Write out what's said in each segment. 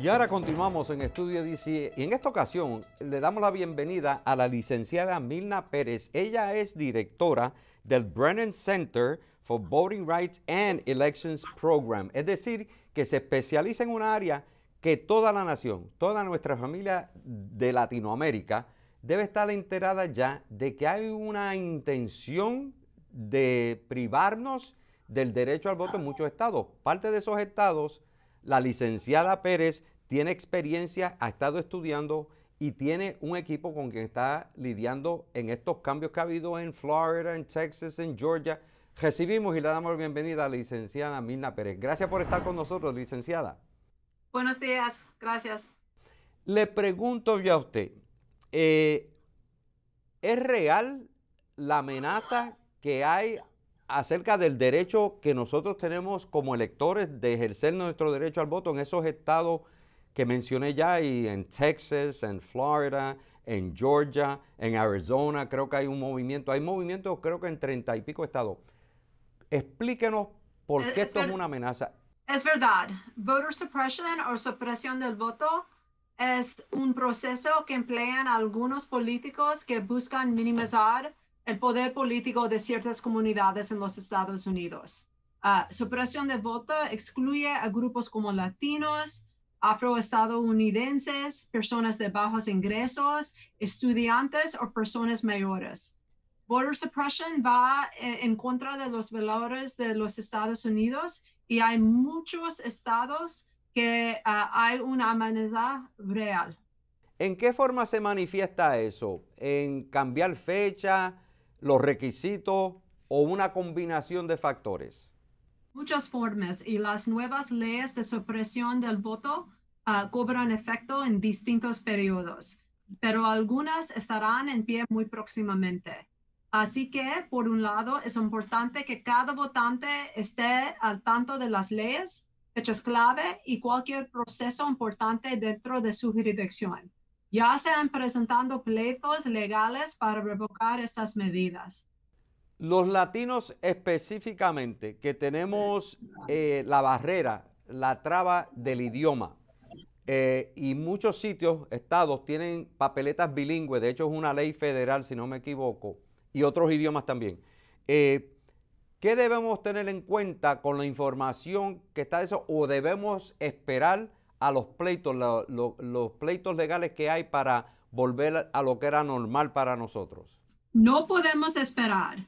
Y ahora continuamos en Estudio DC y en esta ocasión le damos la bienvenida a la licenciada Milna Pérez. Ella es directora del Brennan Center for Voting Rights and Elections Program, es decir, que se especializa en un área que toda la nación, toda nuestra familia de Latinoamérica debe estar enterada ya de que hay una intención de privarnos del derecho al voto en muchos estados. Parte de esos estados la licenciada Pérez tiene experiencia, ha estado estudiando y tiene un equipo con quien está lidiando en estos cambios que ha habido en Florida, en Texas, en Georgia. Recibimos y le damos la bienvenida a la licenciada Milna Pérez. Gracias por estar con nosotros, licenciada. Buenos días, gracias. Le pregunto yo a usted, eh, ¿es real la amenaza que hay acerca del derecho que nosotros tenemos como electores de ejercer nuestro derecho al voto en esos estados que mencioné ya, y en Texas, en Florida, en Georgia, en Arizona, creo que hay un movimiento, hay movimientos creo que en treinta y pico estados. Explíquenos por qué esto es una amenaza. Es verdad, voter suppression o supresión del voto es un proceso que emplean algunos políticos que buscan minimizar el poder político de ciertas comunidades en los Estados Unidos. Ah, supresión de voto excluye a grupos como latinos, afroestadounidenses, personas de bajos ingresos, estudiantes o personas mayores. Border suppression va eh, en contra de los valores de los Estados Unidos y hay muchos estados que ah, hay una amenaza real. ¿En qué forma se manifiesta eso? ¿En cambiar fecha? los requisitos o una combinación de factores? Muchas formas y las nuevas leyes de supresión del voto ah, cobran efecto en distintos periodos, pero algunas estarán en pie muy próximamente. Así que, por un lado, es importante que cada votante esté al tanto de las leyes, fechas clave y cualquier proceso importante dentro de su jurisdicción. Ya se han presentado pleitos legales para revocar estas medidas. Los latinos específicamente, que tenemos eh, la barrera, la traba del idioma, eh, y muchos sitios, estados, tienen papeletas bilingües, de hecho es una ley federal, si no me equivoco, y otros idiomas también. Eh, ¿Qué debemos tener en cuenta con la información que está eso? ¿O debemos esperar a los pleitos, los pleitos legales que hay para volver a lo que era normal para nosotros? No podemos esperar.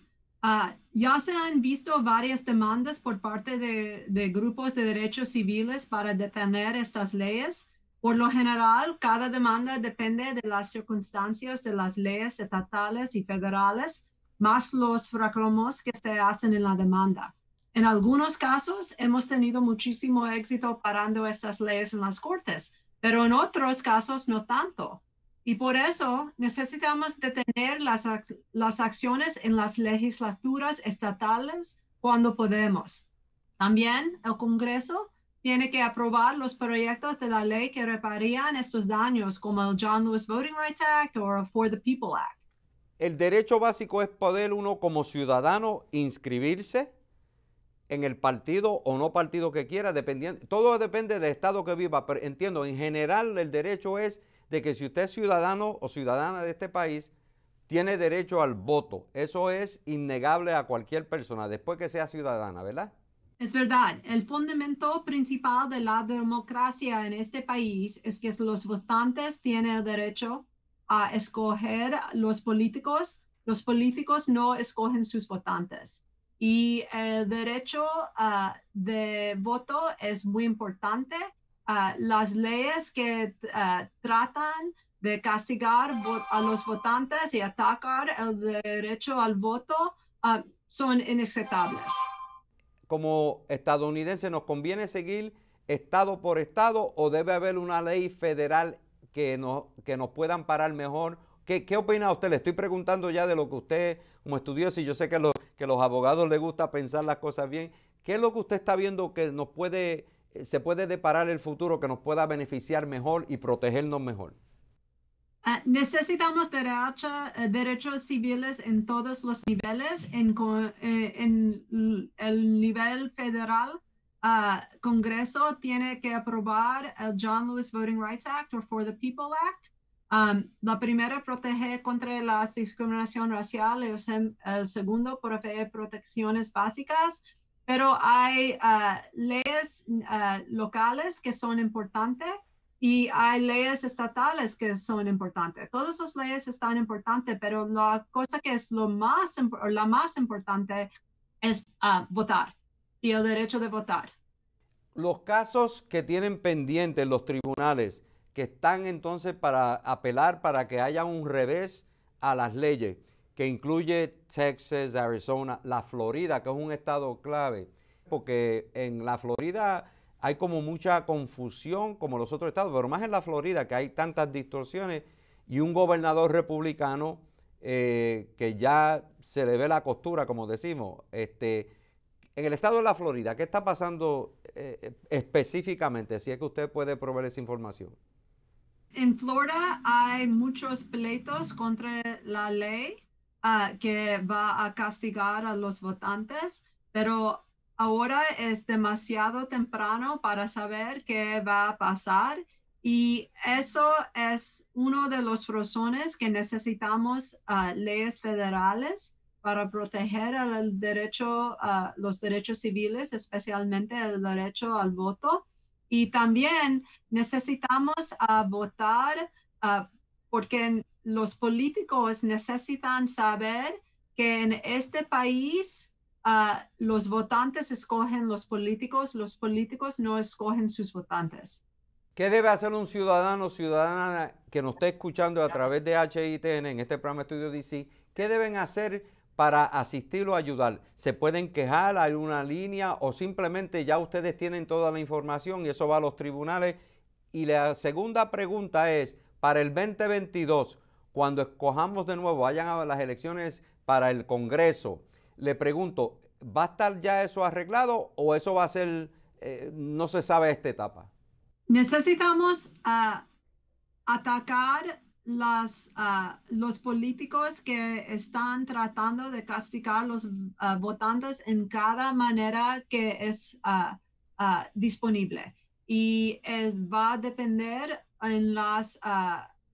Ah, ya se han visto varias demandas por parte de, de, grupos de derechos civiles para detener estas leyes. Por lo general, cada demanda depende de las circunstancias de las leyes estatales y federales, más los reclamos que se hacen en la demanda. En algunos casos hemos tenido muchísimo éxito parando estas leyes en las cortes, pero en otros casos no tanto. Y por eso necesitamos detener las, las acciones en las legislaturas estatales cuando podemos. También el Congreso tiene que aprobar los proyectos de la ley que reparían estos daños, como el John Lewis Voting Rights Act o el For the People Act. El derecho básico es poder uno como ciudadano inscribirse, en el partido o no partido que quiera, dependiendo, todo depende del estado que viva, pero entiendo, en general el derecho es de que si usted es ciudadano o ciudadana de este país, tiene derecho al voto. Eso es innegable a cualquier persona, después que sea ciudadana, ¿verdad? Es verdad, el fundamento principal de la democracia en este país es que los votantes tienen el derecho a escoger los políticos. Los políticos no escogen sus votantes. Y el eh, derecho ah, de voto es muy importante. Ah, las leyes que ah, tratan de castigar a los votantes y atacar el derecho al voto son inaceptables. Como estadounidense, ¿nos conviene seguir estado por estado o debe haber una ley federal que nos, que nos pueda parar mejor ¿Qué, ¿Qué, opina usted? Le estoy preguntando ya de lo que usted, como estudioso, y yo sé que, lo, que los abogados les gusta pensar las cosas bien. ¿Qué es lo que usted está viendo que nos puede, eh, se puede deparar el futuro, que nos pueda beneficiar mejor y protegernos mejor? Ah, necesitamos eh, derechos civiles en todos los niveles, en, eh, el nivel federal. Ah, Congreso tiene que aprobar el John Lewis Voting Rights Act o For the People Act la primera, protege contra la discriminación racial. El, el segundo, provee protecciones básicas. Pero hay ah, leyes ah, locales que son importantes y hay leyes estatales que son importantes. Todas las leyes están importantes, pero la cosa que es lo más, la más importante es ah, votar y el derecho de votar. Los casos que tienen pendientes los tribunales, están entonces para apelar para que haya un revés a las leyes, que incluye Texas, Arizona, la Florida, que es un estado clave, porque en la Florida hay como mucha confusión, como los otros estados, pero más en la Florida, que hay tantas distorsiones, y un gobernador republicano eh, que ya se le ve la costura, como decimos, este, en el estado de la Florida, ¿qué está pasando eh, específicamente? Si es que usted puede proveer esa información en Florida hay muchos pleitos contra la ley ah, que va a castigar a los votantes, pero ahora es demasiado temprano para saber qué va a pasar y eso es uno de los razones que necesitamos ah, leyes federales para proteger el derecho, a ah, los derechos civiles, especialmente el derecho al voto y también necesitamos a ah, votar ah, porque los políticos necesitan saber que en este país ah, los votantes escogen los políticos, los políticos no escogen sus votantes. ¿Qué debe hacer un ciudadano ciudadana que nos esté escuchando a través de HITN en este programa Estudio DC? ¿Qué deben hacer? para asistir o ayudar. Se pueden quejar, hay una línea o simplemente ya ustedes tienen toda la información y eso va a los tribunales. Y la segunda pregunta es, para el 2022, cuando escojamos de nuevo, vayan a las elecciones para el Congreso, le pregunto, ¿va a estar ya eso arreglado o eso va a ser, eh, no se sabe esta etapa? Necesitamos ah, atacar las, ah, los políticos que están tratando de castigar los ah, votantes en cada manera que es ah, disponible. Y eh, va a depender en las,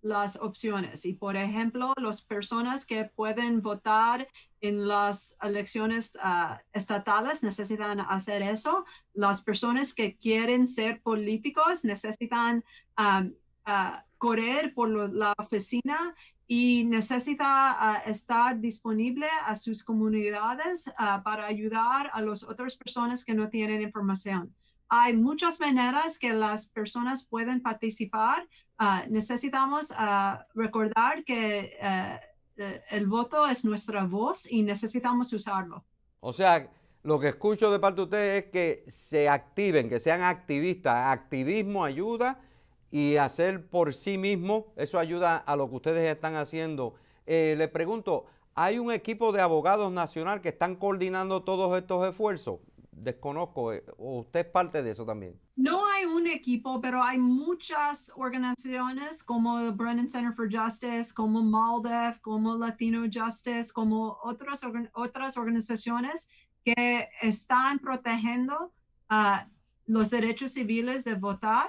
las opciones. Y por ejemplo, las personas que pueden votar en las elecciones estatales necesitan hacer eso. Las personas que quieren ser políticos necesitan... Um, correr por la oficina y necesita ah, estar disponible a sus comunidades ah, para ayudar a las otras personas que no tienen información. Hay muchas maneras que las personas pueden participar. Ah, necesitamos recordar que eh, eh, el voto es nuestra voz y necesitamos usarlo. O sea, lo que escucho de parte de ustedes es que se activen, que sean activistas. Activismo ayuda y hacer por sí mismo, eso ayuda a lo que ustedes están haciendo. Eh, le pregunto, ¿hay un equipo de abogados nacional que están coordinando todos estos esfuerzos? Desconozco, eh, usted es parte de eso también? No hay un equipo, pero hay muchas organizaciones como el Brennan Center for Justice, como MALDEF, como Latino Justice, como otras, otras organizaciones que están protegiendo ah, los derechos civiles de votar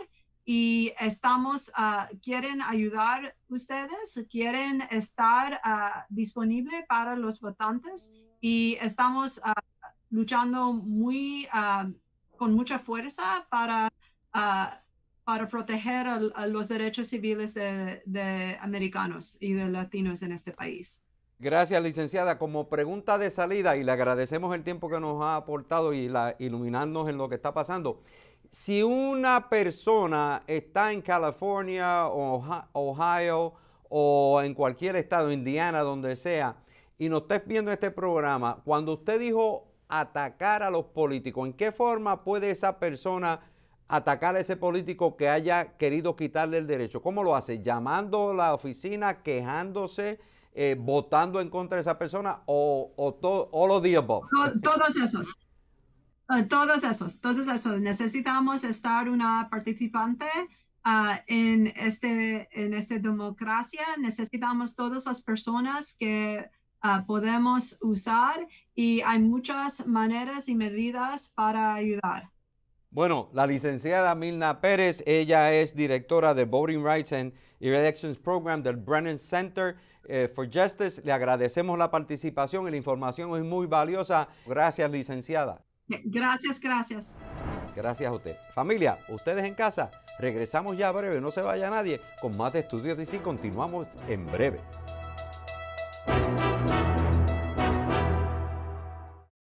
y estamos, ah, quieren ayudar ustedes, quieren estar disponibles ah, disponible para los votantes y estamos ah, luchando muy, con mucha fuerza para, para proteger los derechos civiles de, de americanos y de latinos en este país. Gracias, licenciada. Como pregunta de salida, y le agradecemos el tiempo que nos ha aportado y la, iluminarnos en lo que está pasando si una persona está en California o Ohio o en cualquier estado, Indiana, donde sea, y no estés viendo este programa, cuando usted dijo atacar a los políticos, ¿en qué forma puede esa persona atacar a ese político que haya querido quitarle el derecho? ¿Cómo lo hace? ¿Llamando a la oficina, quejándose? Eh, votando en contra de esa persona o, o, los all todos esos. Eh, todos esos, todos esos. Necesitamos estar una participante ah, en, este, en esta democracia. Necesitamos todas las personas que ah, podemos usar y hay muchas maneras y medidas para ayudar. Bueno, la licenciada Milna Pérez, ella es directora de Voting Rights and Elections Program del Brennan Center eh, for Justice. Le agradecemos la participación la información es muy valiosa. Gracias, licenciada. Gracias, gracias. Gracias a usted. Familia, ustedes en casa, regresamos ya breve, no se vaya nadie, con más de Estudios sí continuamos en breve.